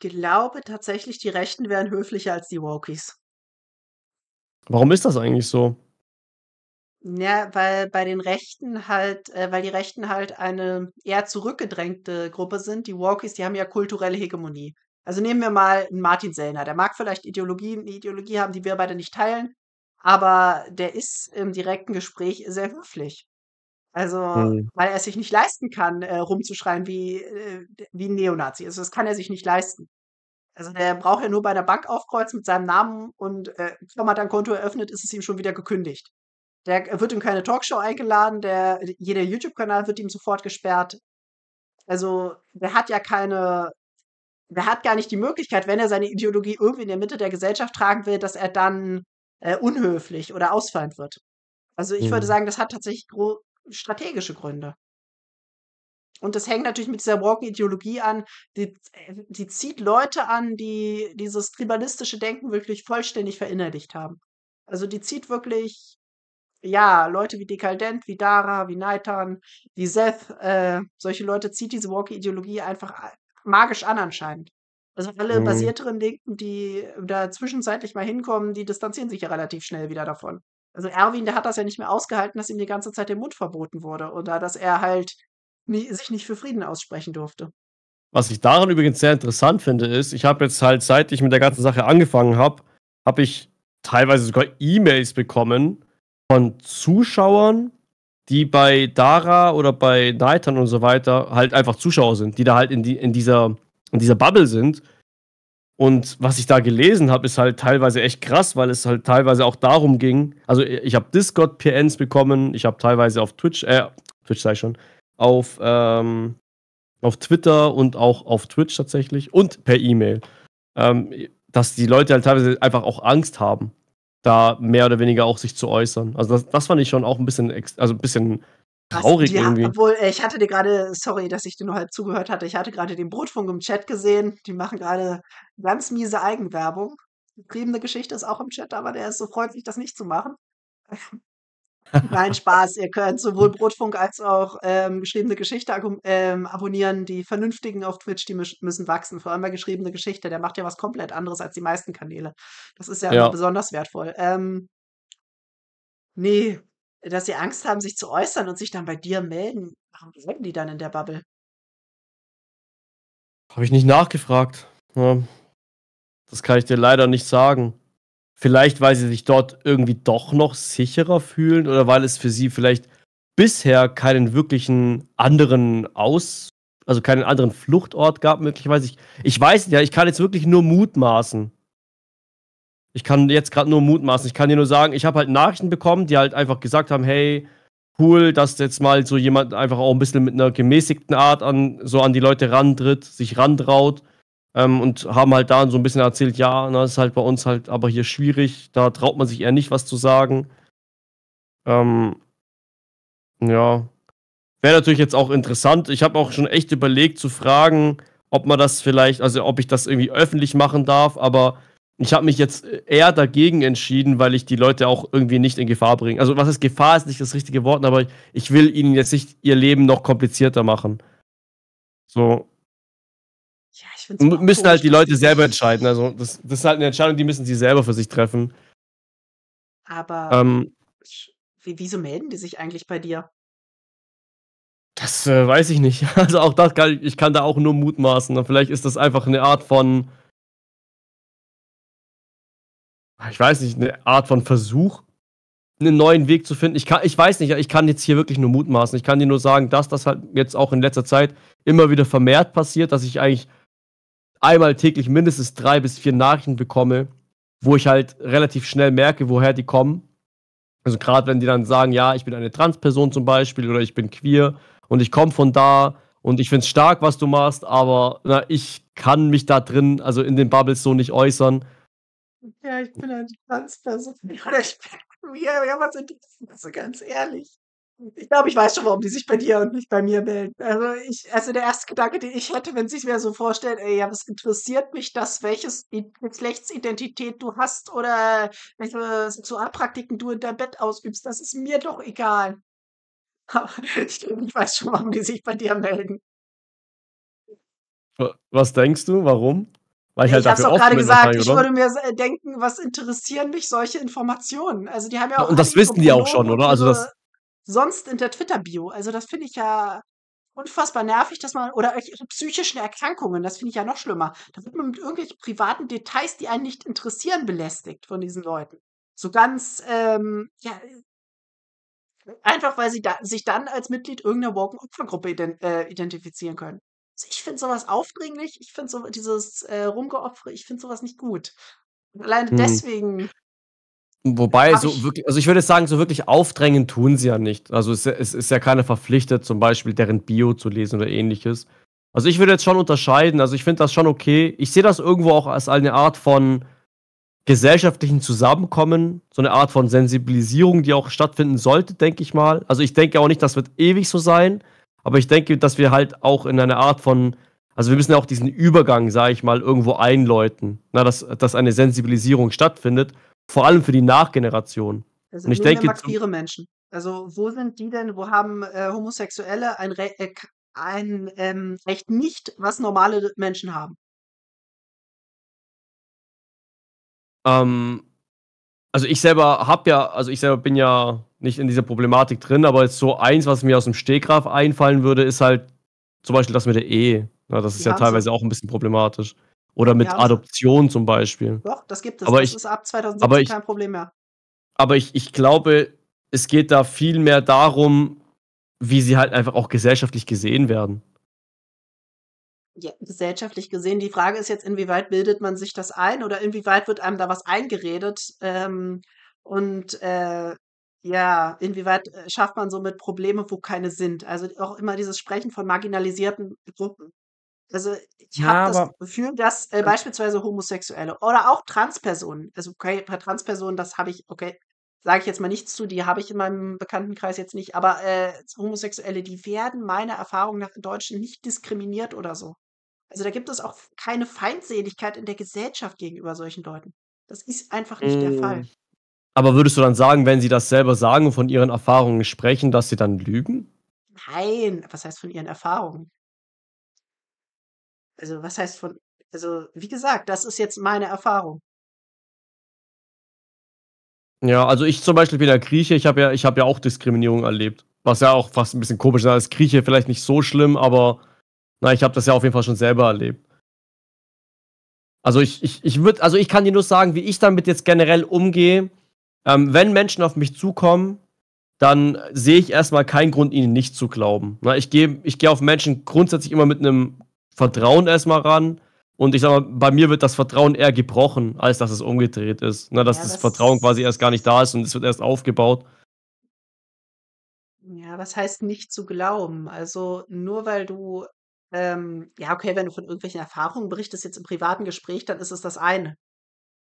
glaube tatsächlich, die Rechten wären höflicher als die Walkies. Warum ist das eigentlich so? Ja, weil bei den Rechten halt, äh, weil die Rechten halt eine eher zurückgedrängte Gruppe sind. Die Walkies, die haben ja kulturelle Hegemonie. Also nehmen wir mal einen Martin Sellner. Der mag vielleicht Ideologie, eine Ideologie haben, die wir beide nicht teilen, aber der ist im direkten Gespräch sehr höflich. Also, mhm. weil er es sich nicht leisten kann, äh, rumzuschreien wie, äh, wie ein Neonazi. Also, das kann er sich nicht leisten. Also, der braucht ja nur bei der Bank aufkreuzen mit seinem Namen und äh, kaum hat er ein Konto eröffnet, ist es ihm schon wieder gekündigt. Der wird in keine Talkshow eingeladen, der, äh, jeder YouTube-Kanal wird ihm sofort gesperrt. Also, der hat ja keine, der hat gar nicht die Möglichkeit, wenn er seine Ideologie irgendwie in der Mitte der Gesellschaft tragen will, dass er dann äh, unhöflich oder ausfallend wird. Also ich mhm. würde sagen, das hat tatsächlich gro strategische Gründe. Und das hängt natürlich mit dieser walking ideologie an, die, äh, die zieht Leute an, die dieses tribalistische Denken wirklich vollständig verinnerlicht haben. Also die zieht wirklich, ja, Leute wie Dekaldent, wie Dara, wie Naitan, wie Seth, äh, solche Leute zieht diese walking ideologie einfach äh, magisch an anscheinend. Also alle mhm. basierteren Linken, die da zwischenzeitlich mal hinkommen, die distanzieren sich ja relativ schnell wieder davon. Also Erwin, der hat das ja nicht mehr ausgehalten, dass ihm die ganze Zeit der Mund verboten wurde oder dass er halt nie, sich nicht für Frieden aussprechen durfte. Was ich daran übrigens sehr interessant finde, ist, ich habe jetzt halt, seit ich mit der ganzen Sache angefangen habe, habe ich teilweise sogar E-Mails bekommen von Zuschauern, die bei Dara oder bei Nightern und so weiter halt einfach Zuschauer sind, die da halt in, die, in, dieser, in dieser Bubble sind und was ich da gelesen habe, ist halt teilweise echt krass, weil es halt teilweise auch darum ging. Also ich habe Discord-PNs bekommen, ich habe teilweise auf Twitch, äh, Twitch sei schon, auf, ähm, auf Twitter und auch auf Twitch tatsächlich und per E-Mail, ähm, dass die Leute halt teilweise einfach auch Angst haben, da mehr oder weniger auch sich zu äußern. Also das, das fand ich schon auch ein bisschen, also ein bisschen traurig ja, irgendwie. Obwohl, äh, ich hatte dir gerade, sorry, dass ich dir nur halb zugehört hatte, ich hatte gerade den Brotfunk im Chat gesehen. Die machen gerade ganz miese Eigenwerbung. Getriebene Geschichte ist auch im Chat, aber der ist so freundlich, das nicht zu machen. Nein, Spaß. Ihr könnt sowohl Brotfunk als auch ähm, geschriebene Geschichte ähm, abonnieren. Die Vernünftigen auf Twitch, die müssen wachsen. Vor allem bei geschriebene Geschichte. Der macht ja was komplett anderes als die meisten Kanäle. Das ist ja, ja. besonders wertvoll. Ähm, nee, dass sie Angst haben, sich zu äußern und sich dann bei dir melden. Warum bleiben die dann in der Bubble? Habe ich nicht nachgefragt. Das kann ich dir leider nicht sagen. Vielleicht, weil sie sich dort irgendwie doch noch sicherer fühlen oder weil es für sie vielleicht bisher keinen wirklichen anderen Aus, also keinen anderen Fluchtort gab, möglicherweise. Ich, ich weiß nicht, ich kann jetzt wirklich nur mutmaßen. Ich kann jetzt gerade nur mutmaßen. Ich kann dir nur sagen, ich habe halt Nachrichten bekommen, die halt einfach gesagt haben, hey, cool, dass jetzt mal so jemand einfach auch ein bisschen mit einer gemäßigten Art an so an die Leute rantritt, sich rantraut ähm, und haben halt da so ein bisschen erzählt, ja, na, das ist halt bei uns halt aber hier schwierig, da traut man sich eher nicht was zu sagen. Ähm, ja. Wäre natürlich jetzt auch interessant. Ich habe auch schon echt überlegt zu fragen, ob man das vielleicht, also ob ich das irgendwie öffentlich machen darf, aber ich habe mich jetzt eher dagegen entschieden, weil ich die Leute auch irgendwie nicht in Gefahr bringe. Also, was ist Gefahr, ist nicht das richtige Wort, aber ich, will ihnen jetzt nicht ihr Leben noch komplizierter machen. So. Ja, ich find's M müssen halt die Leute selber entscheiden. Also, das, das, ist halt eine Entscheidung, die müssen sie selber für sich treffen. Aber. Ähm, wieso melden die sich eigentlich bei dir? Das äh, weiß ich nicht. Also, auch das kann ich, ich kann da auch nur mutmaßen. Vielleicht ist das einfach eine Art von Ah, ich weiß nicht, eine Art von Versuch, einen neuen Weg zu finden. Ich, kann, ich weiß nicht, ich kann jetzt hier wirklich nur mutmaßen. Ich kann dir nur sagen, dass das halt jetzt auch in letzter Zeit immer wieder vermehrt passiert, dass ich eigentlich einmal täglich mindestens drei bis vier Nachrichten bekomme, wo ich halt relativ schnell merke, woher die kommen. Also gerade wenn die dann sagen, ja, ich bin eine Transperson zum Beispiel oder ich bin queer und ich komme von da und ich finde es stark, was du machst, aber na, ich kann mich da drin, also in den Bubbles so nicht äußern. Ja, ich bin eine Transperson. Oder ich bin ja, ja, was interessiert, also ganz ehrlich. Ich glaube, ich weiß schon, warum die sich bei dir und nicht bei mir melden. Also ich, also der erste Gedanke, den ich hätte, wenn sie es mir so vorstellt, ey, ja, was interessiert mich das, welches Geschlechtsidentität du hast oder welche Sexualpraktiken du in deinem Bett ausübst, das ist mir doch egal. Aber ich, glaub, ich weiß schon, warum die sich bei dir melden. Was denkst du, warum? Weil ich, ich halt ich dafür auch gerade gesagt, ich würde mir äh, denken, was interessieren mich solche Informationen? Also die haben ja auch. und das wissen die auch schon, oder? Also das. Sonst in der Twitter-Bio. Also das finde ich ja unfassbar nervig, dass man, oder psychischen Erkrankungen, das finde ich ja noch schlimmer. Da wird man mit irgendwelchen privaten Details, die einen nicht interessieren, belästigt von diesen Leuten. So ganz, ähm, ja, einfach weil sie da, sich dann als Mitglied irgendeiner Woken-Opfergruppe ident äh, identifizieren können. Ich finde sowas aufdringlich, ich finde so dieses äh, Rumgeopfere, ich finde sowas nicht gut. Alleine hm. deswegen. Wobei, so wirklich, also ich würde sagen, so wirklich aufdrängen tun sie ja nicht. Also es, es ist ja keiner verpflichtet, zum Beispiel deren Bio zu lesen oder ähnliches. Also ich würde jetzt schon unterscheiden. Also ich finde das schon okay. Ich sehe das irgendwo auch als eine Art von gesellschaftlichen Zusammenkommen, so eine Art von Sensibilisierung, die auch stattfinden sollte, denke ich mal. Also ich denke auch nicht, das wird ewig so sein. Aber ich denke, dass wir halt auch in einer Art von, also wir müssen ja auch diesen Übergang, sage ich mal, irgendwo einläuten, na, dass, dass eine Sensibilisierung stattfindet, vor allem für die Nachgeneration. Das sind Und ich denke, queere Menschen. Also wo sind die denn, wo haben äh, Homosexuelle ein, Re äh, ein ähm, Recht nicht, was normale Menschen haben? Ähm, also ich selber habe ja, also ich selber bin ja nicht in dieser Problematik drin, aber jetzt so eins, was mir aus dem Stegreif einfallen würde, ist halt zum Beispiel das mit der Ehe. Ja, das ist ja, ja teilweise auch ein bisschen problematisch. Oder mit ja, Adoption zum Beispiel. Doch, das gibt es. Aber das ich, ist ab 2017 ich, kein Problem mehr. Aber ich, ich glaube, es geht da viel mehr darum, wie sie halt einfach auch gesellschaftlich gesehen werden. Ja, gesellschaftlich gesehen. Die Frage ist jetzt, inwieweit bildet man sich das ein oder inwieweit wird einem da was eingeredet? Ähm, und äh, ja, inwieweit äh, schafft man somit Probleme, wo keine sind? Also auch immer dieses Sprechen von marginalisierten Gruppen. Also ich Ja, habe das Gefühl, dass äh, beispielsweise Homosexuelle oder auch Transpersonen, also okay, bei Transpersonen, das habe ich, okay, sage ich jetzt mal nichts zu, die habe ich in meinem Bekanntenkreis jetzt nicht, aber äh, Homosexuelle, die werden meiner Erfahrung nach in Deutschland nicht diskriminiert oder so. Also da gibt es auch keine Feindseligkeit in der Gesellschaft gegenüber solchen Leuten. Das ist einfach nicht der mm. Fall. Aber würdest du dann sagen, wenn sie das selber sagen und von ihren Erfahrungen sprechen, dass sie dann lügen? Nein, was heißt von ihren Erfahrungen? Also, was heißt von. Also, wie gesagt, das ist jetzt meine Erfahrung. Ja, also ich zum Beispiel bin ja Grieche, ich habe ja, ich hab ja auch Diskriminierung erlebt. Was ja auch fast ein bisschen komisch ist. Als Grieche vielleicht nicht so schlimm, aber na, ich habe das ja auf jeden Fall schon selber erlebt. Also ich, ich, ich würde, also ich kann dir nur sagen, wie ich damit jetzt generell umgehe ähm, wenn Menschen auf mich zukommen, dann sehe ich erstmal keinen Grund, ihnen nicht zu glauben. Na, ich gehe ich geh auf Menschen grundsätzlich immer mit einem Vertrauen erstmal ran. Und ich sag mal, bei mir wird das Vertrauen eher gebrochen, als dass es umgedreht ist. Na, dass ja, das, das Vertrauen quasi erst gar nicht da ist und es wird erst aufgebaut. Ja, was heißt nicht zu glauben? Also nur weil du, ähm, ja, okay, wenn du von irgendwelchen Erfahrungen berichtest, jetzt im privaten Gespräch, dann ist es das eine.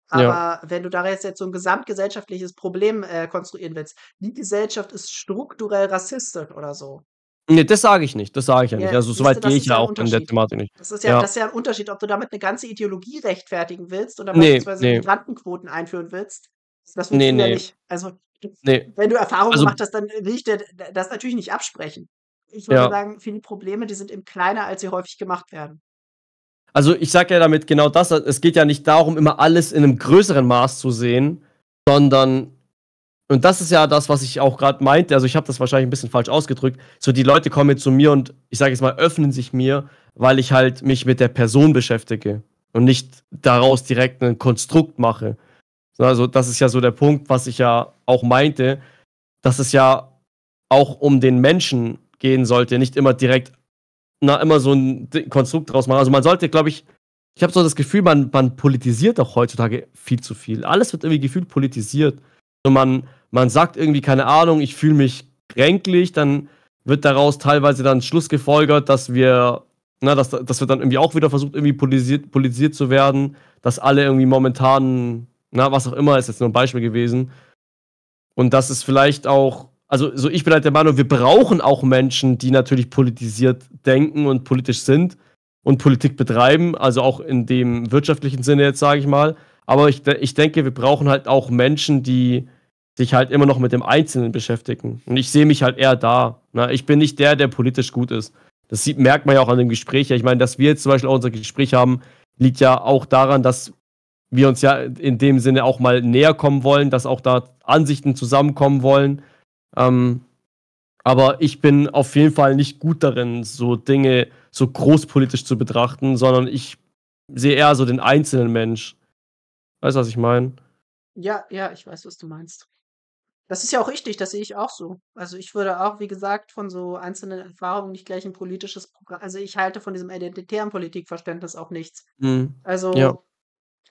Aber ja. wenn du da jetzt, jetzt so ein gesamtgesellschaftliches Problem äh, konstruieren willst, die Gesellschaft ist strukturell rassistisch oder so. Nee, das sage ich nicht, das sage ich ja, ja nicht. Also soweit gehe ich ja auch in der Thematik nicht. Das ist ja, ja, Das ist ja ein Unterschied, ob du damit eine ganze Ideologie rechtfertigen willst oder nee, beispielsweise nee. Migrantenquoten einführen willst. Das nee, nee. Ja nicht. Also nee. wenn du Erfahrungen also, gemacht hast, dann will ich dir das natürlich nicht absprechen. Ich würde ja. sagen, viele Probleme, die sind eben kleiner, als sie häufig gemacht werden. Also ich sage ja damit genau das, es geht ja nicht darum, immer alles in einem größeren Maß zu sehen, sondern, und das ist ja das, was ich auch gerade meinte, also ich habe das wahrscheinlich ein bisschen falsch ausgedrückt, so die Leute kommen jetzt zu mir und ich sage jetzt mal, öffnen sich mir, weil ich halt mich mit der Person beschäftige und nicht daraus direkt ein Konstrukt mache. Also das ist ja so der Punkt, was ich ja auch meinte, dass es ja auch um den Menschen gehen sollte, nicht immer direkt na, immer so ein Konstrukt draus machen. Also man sollte, glaube ich, ich habe so das Gefühl, man, man politisiert auch heutzutage viel zu viel. Alles wird irgendwie gefühlt politisiert. Und man, man sagt irgendwie, keine Ahnung, ich fühle mich kränklich, dann wird daraus teilweise dann Schluss gefolgert, dass wir, na, dass, dass wir dann irgendwie auch wieder versucht, irgendwie politisiert, politisiert zu werden, dass alle irgendwie momentan, na, was auch immer, ist jetzt nur ein Beispiel gewesen. Und das ist vielleicht auch also so ich bin halt der Meinung, wir brauchen auch Menschen, die natürlich politisiert denken und politisch sind und Politik betreiben, also auch in dem wirtschaftlichen Sinne jetzt sage ich mal. Aber ich, ich denke, wir brauchen halt auch Menschen, die sich halt immer noch mit dem Einzelnen beschäftigen. Und ich sehe mich halt eher da. Ne? Ich bin nicht der, der politisch gut ist. Das sieht, merkt man ja auch an dem Gespräch. Ich meine, dass wir jetzt zum Beispiel auch unser Gespräch haben, liegt ja auch daran, dass wir uns ja in dem Sinne auch mal näher kommen wollen, dass auch da Ansichten zusammenkommen wollen. Ähm, aber ich bin auf jeden Fall nicht gut darin, so Dinge so großpolitisch zu betrachten, sondern ich sehe eher so den einzelnen Mensch. Weißt du, was ich meine? Ja, ja, ich weiß, was du meinst. Das ist ja auch richtig, das sehe ich auch so. Also ich würde auch, wie gesagt, von so einzelnen Erfahrungen nicht gleich ein politisches Programm. Also ich halte von diesem identitären Politikverständnis auch nichts. Mhm. Also ja.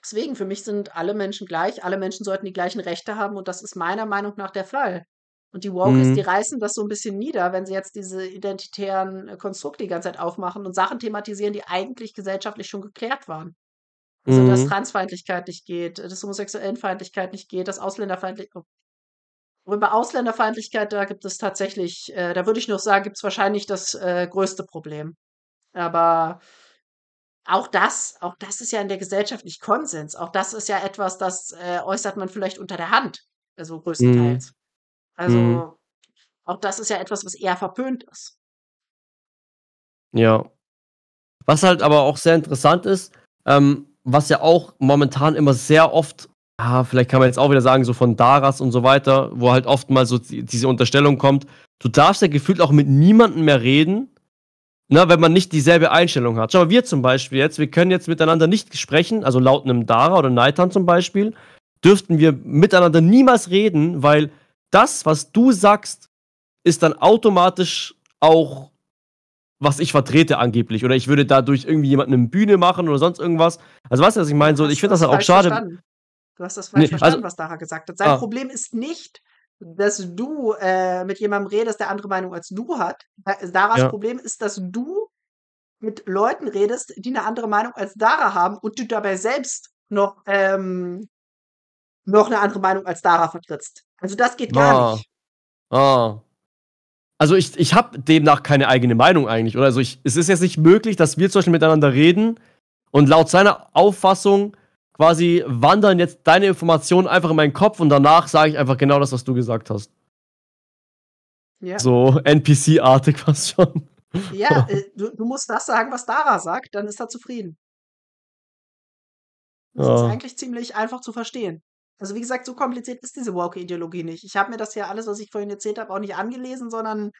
deswegen, für mich sind alle Menschen gleich, alle Menschen sollten die gleichen Rechte haben und das ist meiner Meinung nach der Fall. Und die Wokes, mhm. die reißen das so ein bisschen nieder, wenn sie jetzt diese identitären äh, Konstrukte die ganze Zeit aufmachen und Sachen thematisieren, die eigentlich gesellschaftlich schon geklärt waren. Also, mhm. dass Transfeindlichkeit nicht geht, dass Homosexuellenfeindlichkeit nicht geht, dass Ausländerfeindlichkeit. Oh, Über Ausländerfeindlichkeit, da gibt es tatsächlich, äh, da würde ich noch sagen, gibt es wahrscheinlich das äh, größte Problem. Aber auch das, auch das ist ja in der Gesellschaft nicht Konsens. Auch das ist ja etwas, das äh, äußert man vielleicht unter der Hand, also mhm. größtenteils. Mhm. Mhm. Also mhm. auch das ist ja etwas, was eher verpönt ist. Ja. Was halt aber auch sehr interessant ist, ähm, was ja auch momentan immer sehr oft, ah, vielleicht kann man jetzt auch wieder sagen, so von Daras und so weiter, wo halt oft mal so diese Unterstellung kommt, du darfst ja gefühlt auch mit niemandem mehr reden, na, ne, wenn man nicht dieselbe Einstellung hat. Schau mal, wir zum Beispiel jetzt, wir können jetzt miteinander nicht sprechen, also laut einem Dara oder Neitan zum Beispiel, dürften wir miteinander niemals reden, weil das, was du sagst, ist dann automatisch auch, was ich vertrete angeblich. Oder ich würde dadurch irgendwie jemanden eine Bühne machen oder sonst irgendwas. Also weißt du, was ich meine? So, ich finde das halt auch schade. Verstanden. Du hast das falsch nee, also verstanden, was Dara gesagt hat. Sein ah. Problem ist nicht, dass du äh, mit jemandem redest, der andere Meinung als du hat. Daras ja. Problem ist, dass du mit Leuten redest, die eine andere Meinung als Dara haben und du dabei selbst noch, ähm, noch eine andere Meinung als Dara vertrittst. Also das geht gar oh. nicht. Oh. Also ich, ich habe demnach keine eigene Meinung eigentlich, oder? Also ich, es ist jetzt nicht möglich, dass wir zum Beispiel miteinander reden und laut seiner Auffassung quasi wandern jetzt deine Informationen einfach in meinen Kopf und danach sage ich einfach genau das, was du gesagt hast. Ja. So NPC-artig fast schon. Ja, äh, du, du, musst das sagen, was Dara sagt, dann ist er zufrieden. Das ja. ist ah. eigentlich ziemlich einfach zu verstehen. Also wie gesagt, so kompliziert ist diese Woke-Ideologie nicht. Ich habe mir das ja alles, was ich vorhin erzählt habe, auch nicht angelesen, sondern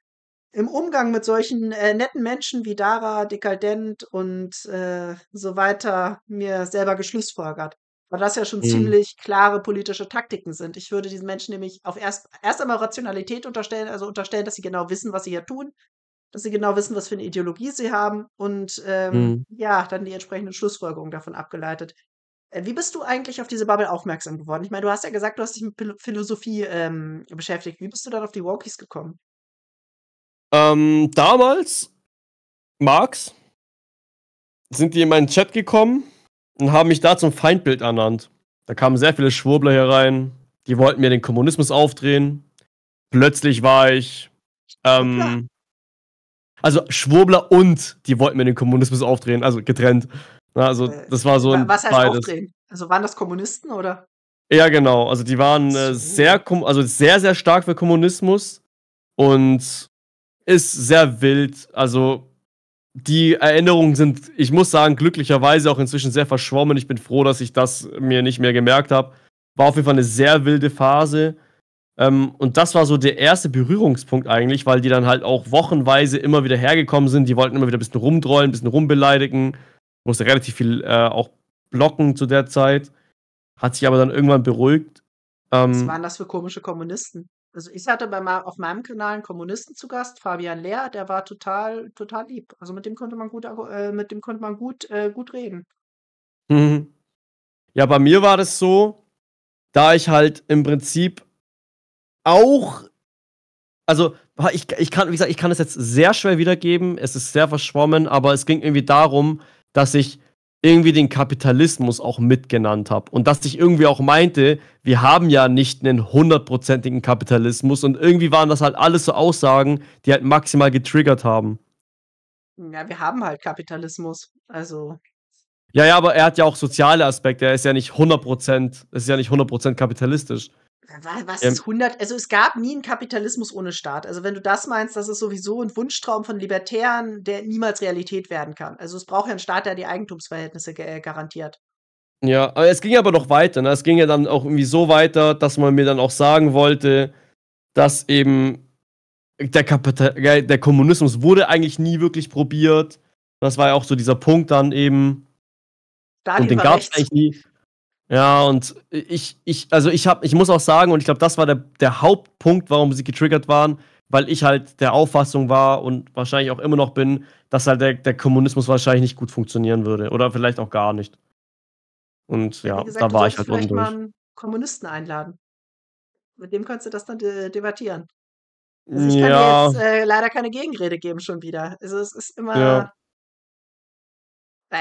im Umgang mit solchen äh, netten Menschen wie Dara, Dekadent und äh, so weiter mir selber geschlussfolgert. Weil das ja schon mhm. ziemlich klare politische Taktiken sind. Ich würde diesen Menschen nämlich auf erst, erst einmal Rationalität unterstellen, also unterstellen, dass sie genau wissen, was sie hier tun, dass sie genau wissen, was für eine Ideologie sie haben und ähm, mhm. ja, dann die entsprechenden Schlussfolgerungen davon abgeleitet. Äh, wie bist du eigentlich auf diese Bubble aufmerksam geworden? Ich meine, du hast ja gesagt, du hast dich mit Philosophie ähm, beschäftigt. Wie bist du dann auf die Wokies gekommen? Ähm, damals, Marx, sind die in meinen Chat gekommen und haben mich da zum Feindbild ernannt. Da kamen sehr viele Schwurbler hier rein, die wollten mir den Kommunismus aufdrehen. Plötzlich war ich. Ähm, ja. also Schwurbler und die wollten mir den Kommunismus aufdrehen, also getrennt. Ne, also äh, das war so ein Was heißt halt beides. Aufdrehen? Also waren das Kommunisten oder? Ja, genau. Also die waren äh, sehr, also sehr, sehr stark für Kommunismus und ist sehr wild. Also die Erinnerungen sind, ich muss sagen, glücklicherweise auch inzwischen sehr verschwommen. Ich bin froh, dass ich das mir nicht mehr gemerkt habe. War auf jeden Fall eine sehr wilde Phase. Ähm, und das war so der erste Berührungspunkt eigentlich, weil die dann halt auch wochenweise immer wieder hergekommen sind. Die wollten immer wieder ein bisschen rumdrollen, ein bisschen rumbeleidigen musste relativ viel äh, auch blocken zu der Zeit. Hat sich aber dann irgendwann beruhigt. Ähm, Was waren das für komische Kommunisten? Also ich hatte bei, auf meinem Kanal einen Kommunisten zu Gast, Fabian Lehr, der war total, total lieb. Also mit dem konnte man gut, äh, mit dem konnte man gut, äh, gut reden. Mhm. Ja, bei mir war das so, da ich halt im Prinzip auch, also ich, ich kann, wie gesagt, ich kann es jetzt sehr schwer wiedergeben, es ist sehr verschwommen, aber es ging irgendwie darum, dass ich irgendwie den Kapitalismus auch mitgenannt habe und dass ich irgendwie auch meinte, wir haben ja nicht einen hundertprozentigen Kapitalismus und irgendwie waren das halt alles so Aussagen, die halt maximal getriggert haben. Ja, wir haben halt Kapitalismus, also. Ja, ja, aber er hat ja auch soziale Aspekte, er ist ja nicht hundertprozentig, ist ja nicht 100% kapitalistisch. Was ähm, ist 100? Also es gab nie einen Kapitalismus ohne Staat. Also wenn du das meinst, das ist sowieso ein Wunschtraum von Libertären, der niemals Realität werden kann. Also es braucht ja einen Staat, der die Eigentumsverhältnisse äh, garantiert. Ja, aber es ging aber noch weiter. Ne? Es ging ja dann auch irgendwie so weiter, dass man mir dann auch sagen wollte, dass eben der, Kapital der Kommunismus wurde eigentlich nie wirklich probiert. Das war ja auch so dieser Punkt dann eben. Stalin und den gab es eigentlich nie. Ja, und ich, ich, also ich hab, ich muss auch sagen, und ich glaube, das war der, der Hauptpunkt, warum sie getriggert waren, weil ich halt der Auffassung war und wahrscheinlich auch immer noch bin, dass halt der, der Kommunismus wahrscheinlich nicht gut funktionieren würde. Oder vielleicht auch gar nicht. Und ja, gesagt, da war ich halt vielleicht mal einen Kommunisten einladen. Mit dem kannst du das dann de debattieren. Also ich kann dir jetzt äh, leider keine Gegenrede geben schon wieder. Also es ist immer. Ja.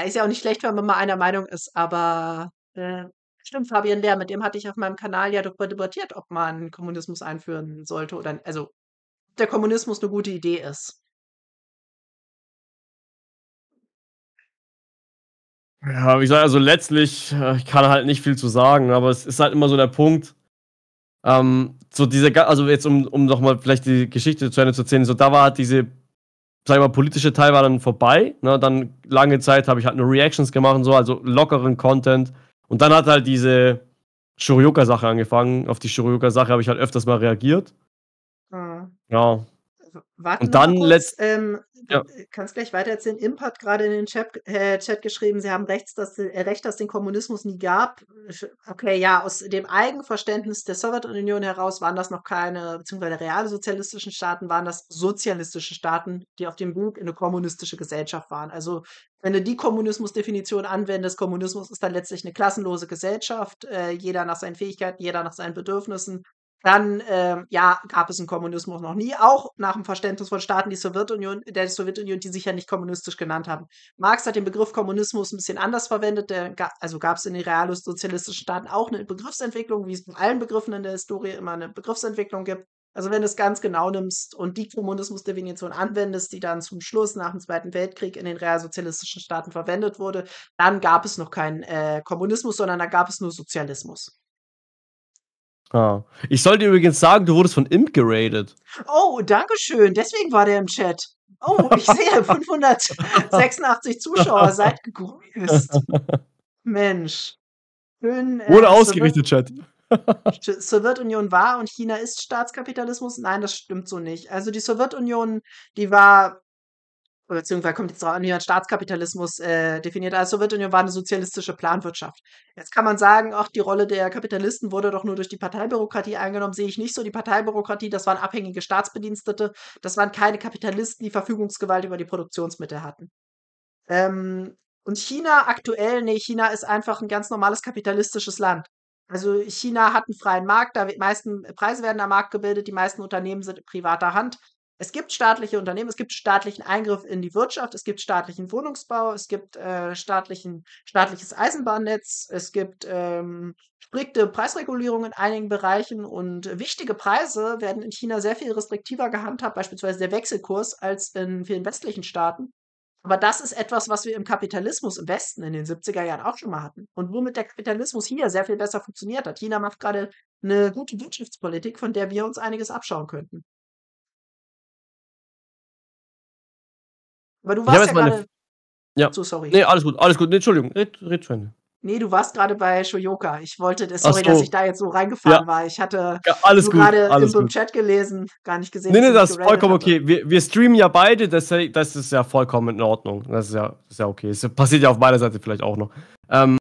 Ist ja auch nicht schlecht, wenn man mal einer Meinung ist, aber äh, Stimmt, Fabian Lehr, mit dem hatte ich auf meinem Kanal ja darüber debattiert, ob man Kommunismus einführen sollte oder also der Kommunismus eine gute Idee ist. Ja, wie gesagt, also letztlich, äh, ich kann halt nicht viel zu sagen, aber es ist halt immer so der Punkt, ähm, so diese, also jetzt um, um nochmal vielleicht die Geschichte zu Ende zu erzählen, so da war halt diese, sag ich mal, politische Teil war dann vorbei, ne, dann lange Zeit habe ich halt nur Reactions gemacht und so, also lockeren Content, und dann hat halt diese Shurioka-Sache angefangen. Auf die Shurioka-Sache habe ich halt öfters mal reagiert. Mhm. Ja, warte und dann letzt ähm, ja. Äh, kannst gleich weiter erzählen. Imp hat gerade in den Chat, äh, Chat, geschrieben, sie haben rechts, dass, äh, recht, dass den Kommunismus nie gab. Okay, ja, aus dem Eigenverständnis der Sowjetunion heraus waren das noch keine, beziehungsweise reale realsozialistischen Staaten waren das sozialistische Staaten, die auf dem Weg in eine kommunistische Gesellschaft waren. Also wenn du die Kommunismusdefinition anwendest, Kommunismus ist dann letztlich eine klassenlose Gesellschaft, äh, jeder nach seinen Fähigkeiten, jeder nach seinen Bedürfnissen, dann ähm, ja, gab es einen Kommunismus noch nie, auch nach dem Verständnis von Staaten die Sowjetunion, der Sowjetunion, die sich ja nicht kommunistisch genannt haben. Marx hat den Begriff Kommunismus ein bisschen anders verwendet, der, also gab es in den realsozialistischen Staaten auch eine Begriffsentwicklung, wie es in allen Begriffen in der Historie immer eine Begriffsentwicklung gibt. Also wenn du es ganz genau nimmst und die Kommunismusdefinition anwendest, die dann zum Schluss nach dem Zweiten Weltkrieg in den realsozialistischen Staaten verwendet wurde, dann gab es noch keinen äh, Kommunismus, sondern da gab es nur Sozialismus. Ah. Ich sollte übrigens sagen, du wurdest von Imp geradet. Oh, danke schön. Deswegen war der im Chat. Oh, ich sehe 586 Zuschauer. Seid gegrüßt. Mensch. Schön, äh, Wurde ausgerichtet, Chat. Sowjetunion war und China ist Staatskapitalismus? Nein, das stimmt so nicht. Also die Sowjetunion, die war beziehungsweise kommt jetzt auch an, wie man Staatskapitalismus äh, definiert. Also Sowjetunion war eine sozialistische Planwirtschaft. Jetzt kann man sagen, ach, die Rolle der Kapitalisten wurde doch nur durch die Parteibürokratie eingenommen. Sehe ich nicht so. Die Parteibürokratie, das waren abhängige Staatsbedienstete, das waren keine Kapitalisten, die Verfügungsgewalt über die Produktionsmittel hatten. Ähm, und China aktuell, nee, China ist einfach ein ganz normales kapitalistisches Land. Also China hat einen freien Markt, da die meisten Preise werden am Markt gebildet, die meisten Unternehmen sind in privater Hand. Es gibt staatliche Unternehmen, es gibt staatlichen Eingriff in die Wirtschaft, es gibt staatlichen Wohnungsbau, es gibt äh, staatlichen, staatliches Eisenbahnnetz, es gibt ähm, strikte Preisregulierung in einigen Bereichen und wichtige Preise werden in China sehr viel restriktiver gehandhabt, beispielsweise der Wechselkurs, als in vielen westlichen Staaten. Aber das ist etwas, was wir im Kapitalismus im Westen in den 70er Jahren auch schon mal hatten und womit der Kapitalismus hier sehr viel besser funktioniert hat. China macht gerade eine gute Wirtschaftspolitik, von der wir uns einiges abschauen könnten. Aber du warst ja gerade. Ja. So, sorry. Nee, alles gut, alles gut. Nee, Entschuldigung, red, red schon. Nee, du warst gerade bei Shoyoka. Ich wollte, das, äh, sorry, so. dass ich da jetzt so reingefahren ja. war. Ich hatte ja, alles gerade im gut. Chat gelesen, gar nicht gesehen. Nee, nee, das ist vollkommen hatte. okay. Wir, wir streamen ja beide, das, das, ist ja vollkommen in Ordnung. Das ist ja, das ist ja okay. Das passiert ja auf meiner Seite vielleicht auch noch. Ähm,